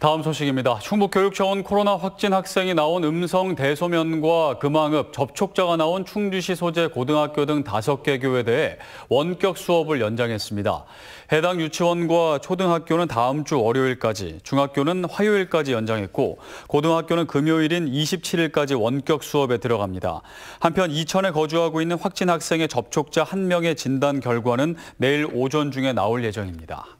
다음 소식입니다. 충북교육청은 코로나 확진 학생이 나온 음성 대소면과 금황읍, 접촉자가 나온 충주시 소재 고등학교 등 5개 교에 대해 원격 수업을 연장했습니다. 해당 유치원과 초등학교는 다음 주 월요일까지, 중학교는 화요일까지 연장했고 고등학교는 금요일인 27일까지 원격 수업에 들어갑니다. 한편 이천에 거주하고 있는 확진 학생의 접촉자 1명의 진단 결과는 내일 오전 중에 나올 예정입니다.